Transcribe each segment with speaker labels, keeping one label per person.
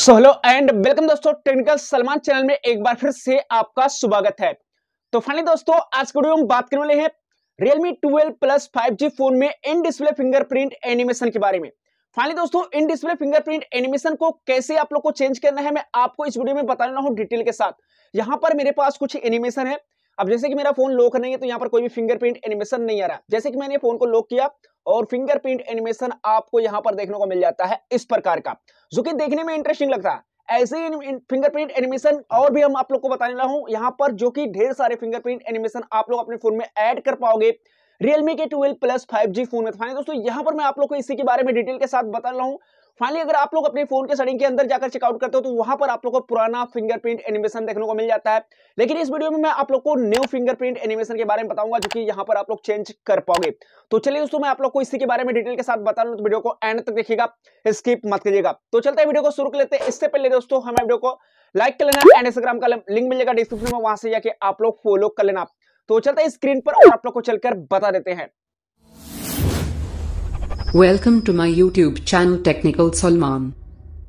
Speaker 1: so hello and welcome दोस्तों technical Salman channel में एक बार फिर से आपका स्वागत है तो फाइनली दोस्तों आज के वीडियो में बात करने वाले हैं Realme 12 Plus 5G फोन में इन डिस्प्ले फिंगरप्रिंट एनिमेशन के बारे में फाइनली दोस्तों इन डिस्प्ले फिंगरप्रिंट एनिमेशन को कैसे आप लोग को चेंज करना है मैं आपको इस वीडियो में बता रहा हूँ डिटेल के साथ यहाँ पर मेरे पास कुछ एनिमेशन है अब जैसे कि मेरा फोन लॉक नहीं है तो यहाँ पर कोई भी फिंगरप्रिंट एनिमेशन नहीं आ रहा जैसे कि मैंने फोन को लॉक किया और फिंगरप्रिंट एनिमेशन आपको यहाँ पर देखने को मिल जाता है इस प्रकार का जो कि देखने में इंटरेस्टिंग लगता है ऐसे ही फिंगरप्रिंट एनिमेशन और भी हम आप लोग को बताने वाला हूं यहां पर जो कि ढेर सारे फिंगरप्रिंट एनिमेशन आप लोग अपने फोन में ऐड कर पाओगे रियलमी के twelve plus five G phone में तो दोस्तों यहां पर मैं आप लोग को इसी के बारे में डिटेल के साथ बता रहा हूं फाइनली अगर आप लोग अपने फोन के सेटिंग के अंदर जाकर चेकआउट करते हो तो वहां पर आप लोग को पुराना फिंगरप्रिंट एनिमेशन देखने को मिल जाता है लेकिन इस वीडियो में मैं आप लोग को न्यू फिंगरप्रिंट एनिमेशन के बारे में बताऊंगा जो कि यहाँ पर आप लोग चेंज कर पाओगे तो चलिए दोस्तों मैं आप लोग को इसी के बारे में डिटेल के साथ बता रहा तो वीडियो को एंड तक देखिएगा स्किप मत करिएगा तो चलते हैं वीडियो को शुरू कर लेते हैं इससे पहले दोस्तों हमें वीडियो को लाइक कर लेना इंस्टाग्राम का लिंक मिलेगा डिस्क्रिप्शन में वहां से जाके आप लोग फॉलो कर लेना तो चलते है स्क्रीन पर और आप लोग को चलकर बता देते हैं welcome to my YouTube channel technical Salman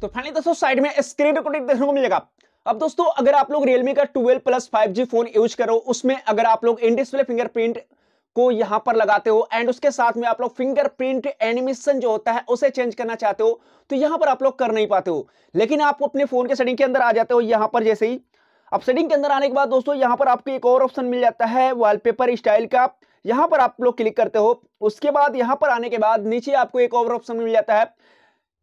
Speaker 1: तो फाइनली दोस्तों साइड में स्क्रीन रिकॉर्डिंग देखने को मिलेगा अब दोस्तों अगर आप लोग रियलमी का 12 प्लस 5G फोन यूज करो उसमें अगर आप लोग इन डिस्प्ले फिंगरप्रिंट को यहां पर लगाते हो एंड उसके साथ में आप लोग फिंगरप्रिंट एनिमेशन जो होता है उसे चेंज करना चाहते हो तो यहां पर आप लोग कर नहीं पाते हो लेकिन आप अपने फोन के सेटिंग के अंदर आ जाते हो यहां पर जैसे ही अब सेटिंग के अंदर आने के बाद दोस्तों यहां पर आपको एक और ऑप्शन मिल जाता है वॉलपेपर स्टाइल का यहां पर आप लोग क्लिक करते हो उसके बाद यहां पर आने के बाद नीचे आपको एक और ऑप्शन मिल जाता है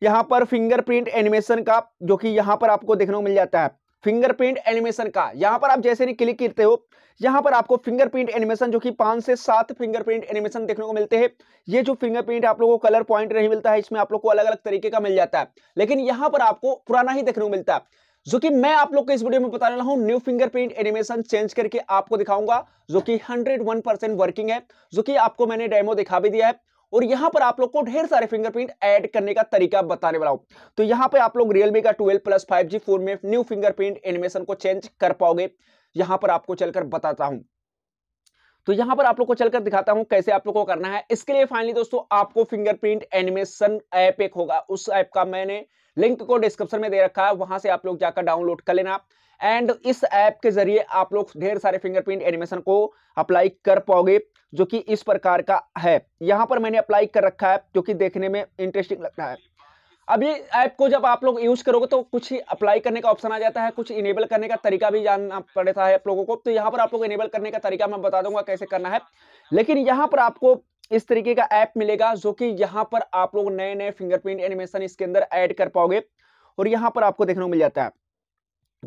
Speaker 1: यहाँ पर फिंगरप्रिंट एनिमेशन का जो कि यहाँ पर आपको देखने को मिल जाता है फिंगरप्रिंट एनिमेशन का यहाँ पर आप जैसे ही क्लिक करते हो यहाँ पर आपको फिंगरप्रिंट एनिमेशन जो कि पांच से सात फिंगरप्रिंट एनिमेशन देखने को मिलते हैं ये जो फिंगरप्रिंट आप लोगों को कलर पॉइंट नहीं मिलता है इसमें आप लोग को अलग अलग तरीके का मिल जाता है लेकिन यहाँ पर आपको पुराना ही देखने को मिलता है जो कि मैं आप लोग को इस वीडियो में बताने वाला हूं न्यू फिंगरप्रिंट एनिमेशन चेंज करके आपको दिखाऊंगा जो कि 101 परसेंट वर्किंग है जो कि आपको मैंने डेमो दिखा भी दिया है और यहां पर आप लोग को ढेर सारे फिंगरप्रिंट ऐड करने का तरीका बताने वाला हूं तो यहां पर आप लोग रियलमी का ट्वेल्व प्लस फाइव फोन में न्यू फिंगरप्रिंट एनिमेशन को चेंज कर पाओगे यहां पर आपको चलकर बताता हूं तो यहां पर आप लोग को चलकर दिखाता हूं कैसे आप लोग को करना है इसके लिए फाइनली दोस्तों आपको फिंगरप्रिंट एनिमेशन ऐप एक होगा उस ऐप का मैंने लिंक को डिस्क्रिप्शन में दे रखा है वहां से आप लोग जाकर डाउनलोड कर लेना एंड इस ऐप के जरिए आप लोग ढेर सारे फिंगरप्रिंट एनिमेशन को अप्लाई कर पाओगे जो कि इस प्रकार का है यहाँ पर मैंने अप्लाई कर रखा है जो कि देखने में इंटरेस्टिंग लगता है अब ये ऐप को जब आप लोग यूज करोगे तो कुछ ही अप्लाई करने का ऑप्शन आ जाता है कुछ इनेबल करने का तरीका भी जानना पड़ता है आप लोगों को तो यहाँ पर आप लोग इनेबल करने का तरीका मैं बता दूंगा कैसे करना है लेकिन यहाँ पर आपको इस तरीके का ऐप मिलेगा जो कि यहाँ पर आप लोग नए नए फिंगरप्रिंट एनिमेशन इसके अंदर ऐड कर पाओगे और यहाँ पर आपको देखने को मिल जाता है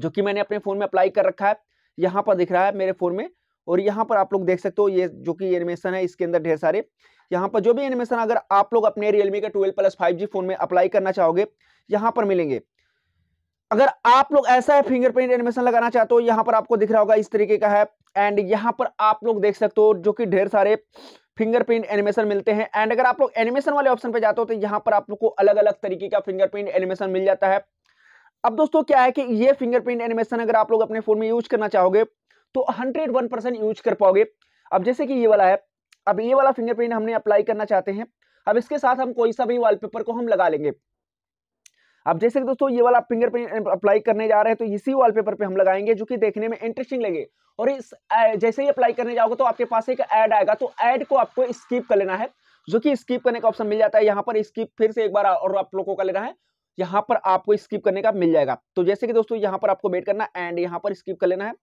Speaker 1: जो कि मैंने अपने फ़ोन में अप्लाई कर रखा है यहाँ पर दिख रहा है मेरे फ़ोन में और यहाँ पर आप लोग देख सकते हो ये जो कि एनिमेशन है इसके अंदर ढेर सारे यहाँ पर जो भी एनिमेशन अगर आप लोग अपने रियलमी के ट्वेल्व प्लस फाइव फ़ोन में अप्लाई करना चाहोगे यहाँ पर मिलेंगे अगर आप लोग ऐसा है फिंगरप्रिंट एनिमेशन लगाना चाहते हो यहाँ पर आपको दिख रहा होगा इस तरीके का है एंड यहाँ पर आप लोग देख सकते हो जो कि ढेर सारे फिंगरप्रिंट एनिमेशन मिलते हैं एंड अगर आप लोग एनिमेशन वाले ऑप्शन पे जाते हो तो यहाँ पर आप लोग को अलग अलग तरीके का फिंगरप्रिंट एनिमेशन मिल जाता है अब दोस्तों क्या है कि ये फिंगरप्रिंट एनिमेशन अगर आप लोग अपने फोन में यूज करना चाहोगे तो हंड्रेड वन परसेंट यूज कर पाओगे अब जैसे कि ये वाला है अब ये वाला फिंगरप्रिंट हमने अप्लाई करना चाहते हैं अब इसके साथ हम कोई सा भी वॉलपेपर को हम लगा लेंगे अब जैसे कि दोस्तों ये वाला फिंगरप्रिंट अप्लाई करने जा रहे हैं तो इसी वॉलपेपर पे हम लगाएंगे जो कि देखने में इंटरेस्टिंग लगे और इस जैसे ही अप्लाई करने जाओगे तो आपके पास एक ऐड आएगा तो ऐड को आपको स्किप कर लेना है जो कि स्कीप करने का ऑप्शन मिल जाता है यहाँ पर स्कीप फिर से एक बार और आप लोगों का लेना है यहाँ पर आपको स्किप करने का मिल जाएगा तो जैसे कि दोस्तों यहाँ पर आपको वेट करना एंड यहाँ पर स्किप कर लेना है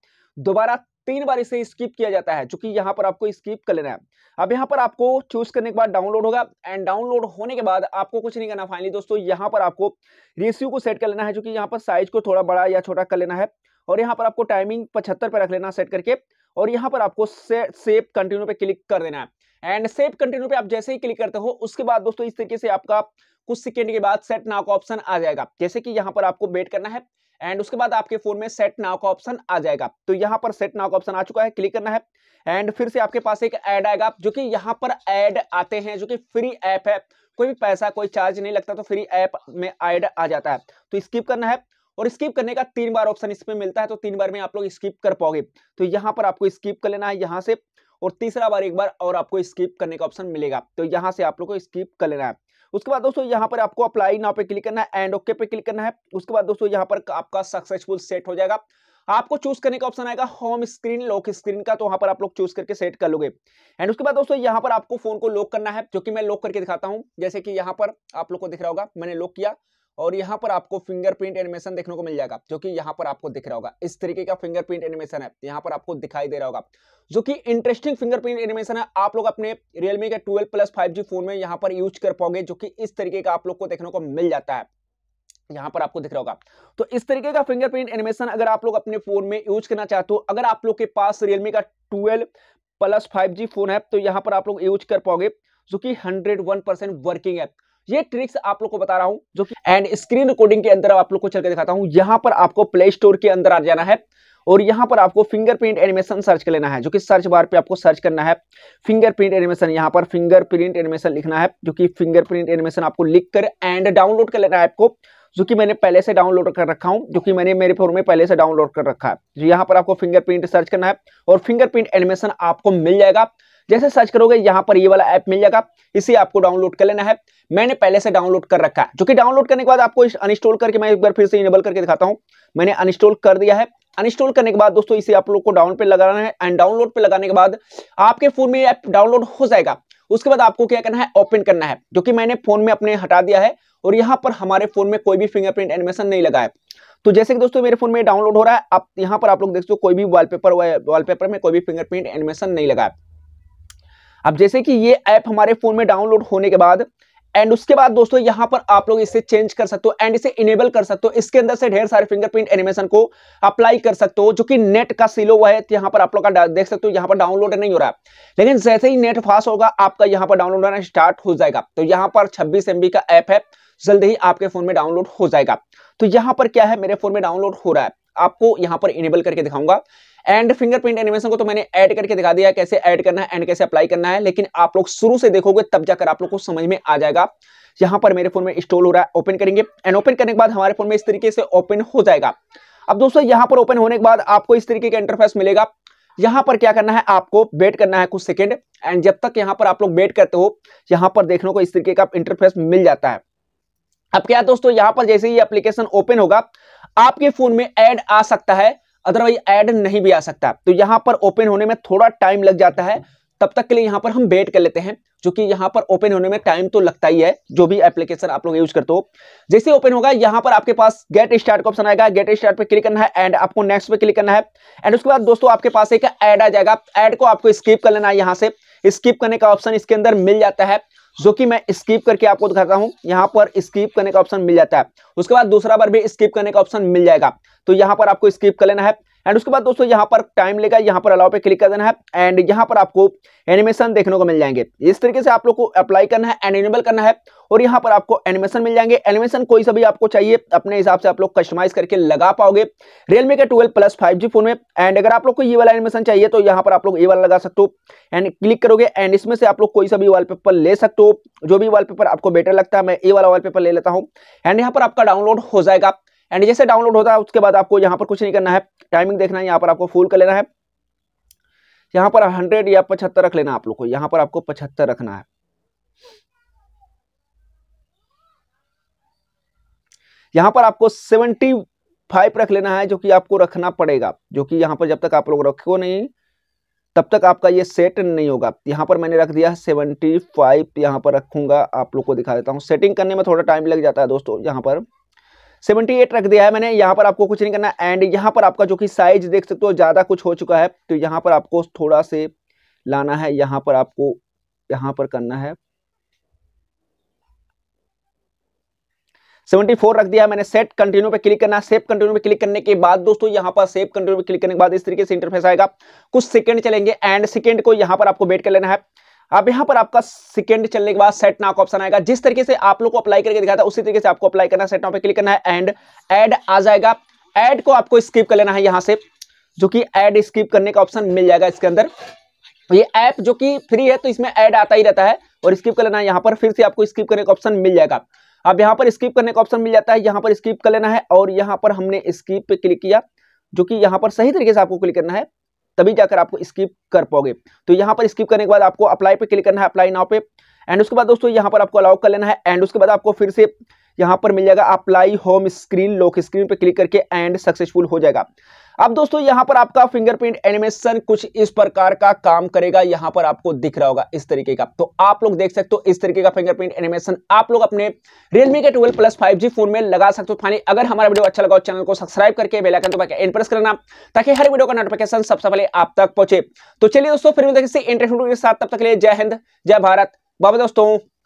Speaker 1: दोबारा तीन बार इसे स्किप किया जाता है चूंकि यहाँ पर आपको स्किप कर लेना है अब यहाँ पर आपको चूज करने के बाद डाउनलोड होगा एंड डाउनलोड होने के बाद आपको कुछ नहीं करना फाइनली दोस्तों यहाँ पर आपको रेशियो को सेट कर लेना है चूंकि यहाँ पर साइज को थोड़ा बड़ा या छोटा कर लेना है और यहाँ पर आपको टाइमिंग पचहत्तर पर रख लेना सेट करके और यहाँ पर आपको से, सेव कंटिन्यू पे क्लिक कर देना है एंड सेव कंटिन्यू पे आप जैसे ही क्लिक करते हो उसके बाद दोस्तों इस तरीके से आपका कुछ सेकेंड के बाद सेट नाव का ऑप्शन आ जाएगा जैसे कि यहाँ पर आपको वेट करना है एंड उसके बाद आपके फोन में सेट नाव का ऑप्शन आ जाएगा तो यहाँ पर सेट नाव का ऑप्शन आ चुका है क्लिक करना है एंड फिर से आपके पास एक ऐड आएगा जो कि यहाँ पर ऐड आते हैं जो कि फ्री ऐप है कोई भी पैसा कोई चार्ज नहीं लगता तो फ्री ऐप में ऐड आ जाता है तो स्किप करना है और स्किप करने का तीन बार ऑप्शन इसमें मिलता है तो तीन बार में आप लोग स्किप कर पाओगे तो यहाँ पर आपको स्किप कर लेना है यहाँ से और तीसरा बार एक बार और आपको स्किप करने का ऑप्शन मिलेगा तो यहाँ से आप लोग को स्किप कर लेना है उसके बाद दोस्तों यहाँ पर आपको अप्लाई नाउ पे क्लिक करना है एंड ओके पे क्लिक करना है उसके बाद दोस्तों यहाँ पर आपका सक्सेसफुल सेट हो जाएगा आपको चूज करने का ऑप्शन आएगा होम स्क्रीन लॉक स्क्रीन का तो वहां पर आप लोग चूज करके सेट कर लोगे एंड उसके बाद दोस्तों यहाँ पर आपको फोन को लॉक करना है जो कि मैं लॉक करके दिखाता हूँ जैसे कि यहाँ पर आप लोग को दिख रहा होगा मैंने लॉक किया और यहाँ पर आपको फिंगरप्रिंट एनिमेशन देखने को मिल जाएगा जो कि यहाँ पर आपको दिख रहा होगा इस तरीके का फिंगरप्रिंट एनिमेशन है यहाँ पर आपको दिखाई दे रहा होगा जो कि इंटरेस्टिंग फिंगरप्रिंट एनिमेशन है आप लोग अपने रियलमी के ट्वेल्व प्लस फाइव फोन में यहाँ पर यूज कर पाओगे जो कि इस तरीके का आप लोग को देखने को मिल जाता है यहां पर आपको दिख रहा होगा तो इस तरीके का फिंगरप्रिंट एनिमेशन अगर आप लोग अपने फोन में यूज करना चाहते हो अगर आप लोग के पास रियलमी का ट्वेल्व प्लस फाइव फोन है तो यहाँ पर आप लोग यूज कर पाओगे जो कि हंड्रेड वन परसेंट वर्किंग है ये ट्रिक्स आप लोग को बता रहा हूं जो कि एंड स्क्रीन रिकॉर्डिंग के अंदर आप लोग को चलकर दिखाता हूं यहां पर आपको प्ले स्टोर के अंदर आ जाना है और यहां पर आपको फिंगरप्रिंट एनिमेशन सर्च कर लेना है जो कि सर्च बार पे आपको सर्च करना है फिंगरप्रिंट एनिमेशन यहाँ पर फिंगरप्रिंट एनिमेशन लिखना है जो कि फिंगरप्रिंट एनिमेशन आपको लिख कर एंड डाउनलोड कर लेना है आपको जो कि मैंने पहले से डाउनलोड कर रखा हूँ जो कि मैंने मेरे फोन में पहले से डाउनलोड कर रखा है जो यहाँ पर आपको फिंगरप्रिंट सर्च करना है और फिंगरप्रिंट एनिमेशन आपको मिल जाएगा जैसे सर्च करोगे यहाँ पर ये वाला ऐप मिल जाएगा इसे आपको डाउनलोड कर लेना है मैंने पहले से डाउनलोड कर रखा है जो कि डाउनलोड करने के बाद आपको अनस्टॉल करके मैं एक बार फिर से इनेबल करके दिखाता हूँ मैंने अनस्टॉल कर दिया है अनस्टॉल करने के बाद दोस्तों इसे आप लोग को डाउन पे लगाना है एंड डाउनलोड पे लगाने के बाद आपके फोन में ऐप डाउनलोड हो जाएगा उसके बाद आपको क्या करना है ओपन करना है जो कि मैंने फोन में अपने हटा दिया है और यहाँ पर हमारे फोन में कोई भी फिंगरप्रिंट एनिमेशन नहीं लगा है तो जैसे कि दोस्तों मेरे फोन में डाउनलोड हो रहा है आप यहाँ पर आप लोग देख सकते हो कोई भी वॉलपेपर वॉलपेपर में कोई भी फिंगरप्रिंट एनिमेशन नहीं लगा है अब जैसे कि ये ऐप हमारे फोन में डाउनलोड होने के बाद एंड उसके बाद दोस्तों यहाँ पर आप लोग इसे चेंज कर सकते हो एंड इसे इनेबल कर सकते हो इसके अंदर से ढेर सारे फिंगरप्रिंट एनिमेशन को अप्लाई कर सकते हो जो कि नेट का सिलो हुआ है तो यहां पर आप लोग का देख सकते हो यहाँ पर डाउनलोड नहीं हो रहा है लेकिन जैसे ही नेट फास्ट होगा आपका यहाँ पर डाउनलोड होना स्टार्ट हो जाएगा तो यहाँ पर छब्बीस एम का ऐप है जल्द ही आपके फोन में डाउनलोड हो जाएगा तो यहां पर क्या है मेरे फोन में डाउनलोड हो रहा है आपको यहाँ पर इनेबल करके दिखाऊंगा एंड फिंगरप्रिंट एनिमेशन को तो मैंने ऐड करके दिखा दिया कैसे ऐड करना है एंड कैसे अप्लाई करना है लेकिन आप लोग शुरू से देखोगे तब जाकर आप लोग को समझ में आ जाएगा यहां पर मेरे फोन में इंस्टॉल हो रहा है ओपन करेंगे एंड ओपन करने के बाद हमारे फोन में इस तरीके से ओपन हो जाएगा अब दोस्तों यहाँ पर ओपन होने के बाद आपको इस तरीके का इंटरफेस मिलेगा यहां पर क्या करना है आपको वेट करना है कुछ सेकेंड एंड जब तक यहाँ पर आप लोग वेट करते हो यहाँ पर देखने को इस तरीके का इंटरफेस मिल जाता है अब क्या दोस्तों यहां पर जैसे ही एप्लीकेशन ओपन होगा आपके फोन में ऐड आ सकता है अदरवाइज ऐड नहीं भी आ सकता तो यहाँ पर ओपन होने में थोड़ा टाइम लग जाता है तब तक के लिए यहाँ पर हम वेट कर लेते हैं जो कि यहाँ पर ओपन होने में टाइम तो लगता ही है जो भी एप्लीकेशन आप लोग यूज करते हो जैसे ओपन होगा यहाँ पर आपके पास गेट स्टार्ट का ऑप्शन आएगा गेट स्टार्ट पे क्लिक करना है एंड आपको नेक्स्ट पे क्लिक करना है एंड उसके बाद दोस्तों आपके पास एक ऐड आ जाएगा ऐड को आपको स्किप कर लेना है यहाँ से स्किप करने का ऑप्शन इसके अंदर मिल जाता है जो कि मैं स्किप करके आपको दिखाता हूं यहां पर स्किप करने का ऑप्शन मिल जाता है उसके बाद दूसरा बार भी स्किप करने का ऑप्शन मिल जाएगा तो यहां पर आपको स्किप कर लेना है एंड उसके बाद दोस्तों यहाँ पर टाइम लेगा यहाँ पर अलाउ पे क्लिक कर देना है एंड यहाँ पर आपको एनिमेशन देखने को मिल जाएंगे इस तरीके से आप लोग को अप्लाई करना है एंड एनिबल करना है और यहाँ पर आपको एनिमेशन मिल जाएंगे एनिमेशन कोई सा भी आपको चाहिए अपने हिसाब से आप लोग कस्टमाइज करके लगा पाओगे रियलमी का twelve plus five G phone में एंड अगर आप लोग को ये वाला एनिमेशन चाहिए तो यहाँ पर आप लोग ये वाला लगा सकते हो एंड क्लिक करोगे एंड इसमें से आप लोग कोई सा भी पेपर ले सकते हो जो भी पेपर आपको बेटर लगता है मैं ये वाला पेपर ले लेता हूँ एंड यहाँ पर आपका डाउनलोड हो जाएगा एंड जैसे डाउनलोड होता है उसके बाद आपको यहाँ पर कुछ नहीं करना है टाइमिंग देखना है यहाँ पर आपको फुल कर लेना है यहाँ पर हंड्रेड या पचहत्तर रख लेना आप लोग को यहाँ पर आपको पचहत्तर रखना है यहाँ पर आपको सेवेंटी फाइव रख लेना है जो कि आपको रखना पड़ेगा जो कि यहाँ पर जब तक आप लोग रखो नहीं तब तक आपका ये सेट नहीं होगा यहाँ पर मैंने रख दिया सेवेंटी फाइव यहाँ पर रखूँगा आप लोग को दिखा देता हूँ सेटिंग करने में थोड़ा टाइम लग जाता है दोस्तों यहाँ पर सेवेंटी एट रख दिया है मैंने यहाँ पर आपको कुछ नहीं करना एंड यहाँ पर आपका जो कि साइज देख सकते हो ज़्यादा कुछ हो चुका है तो यहाँ पर आपको थोड़ा से लाना है यहाँ पर आपको यहाँ पर करना है सेवेंटी फोर रख दिया मैंने सेट कंटिन्यू पे क्लिक करना सेव कंटिन्यू पे क्लिक करने के बाद दोस्तों यहाँ पर सेव कंटिन्यू पे क्लिक करने के बाद इस तरीके से इंटरफेस आएगा कुछ सेकंड चलेंगे एंड सेकंड को यहाँ पर आपको वेट कर लेना है अब यहां पर आपका सेकंड चलने के बाद सेट नाउ का ऑप्शन आएगा जिस तरीके से आप लोग को अप्लाई करके दिखाया था उसी तरीके से आपको अप्लाई करना सेट नाउ पे क्लिक करना है एंड एड आ जाएगा एड को आपको स्किप कर लेना है यहां से जो कि एड स्किप करने का ऑप्शन मिल जाएगा इसके अंदर ये ऐप जो कि फ्री है तो इसमें ऐड आता ही रहता है और स्किप कर लेना है यहां पर फिर से आपको स्किप करने का ऑप्शन मिल जाएगा अब यहाँ पर स्किप करने का ऑप्शन मिल जाता है यहाँ पर स्किप कर लेना है और यहाँ पर हमने स्किप पे क्लिक किया जो कि यहाँ पर सही तरीके से आपको क्लिक करना है तभी जाकर आपको स्किप कर पाओगे तो यहाँ पर स्किप करने के बाद आपको अप्लाई पे क्लिक करना है अप्लाई नाव पे एंड उसके बाद दोस्तों यहाँ पर आपको अलाउ कर लेना है एंड उसके बाद आपको फिर से यहां पर मिल जाएगा apply home screen lock screen पे क्लिक करके एंड सक्सेसफुल हो जाएगा अब दोस्तों यहां पर आपका फिंगरप्रिंट एनिमेशन कुछ इस प्रकार का काम करेगा यहां पर आपको दिख रहा होगा इस तरीके का तो आप लोग देख सकते हो इस तरीके का फिंगरप्रिंट एनिमेशन आप लोग अपने Realme के 12 Plus 5G फोन में लगा सकते हो फाइनली अगर हमारा वीडियो अच्छा लगा हो चैनल को सब्सक्राइब करके बेलाइकन दबा के एंड प्रेस करना ताकि हर वीडियो का नोटिफिकेशन सबसे पहले आप तक पहुंचे तो चलिए दोस्तों फिर किसी इंटरेस्ट के साथ तब तक लिए जय हिंद जय भारत बाबा दोस्तों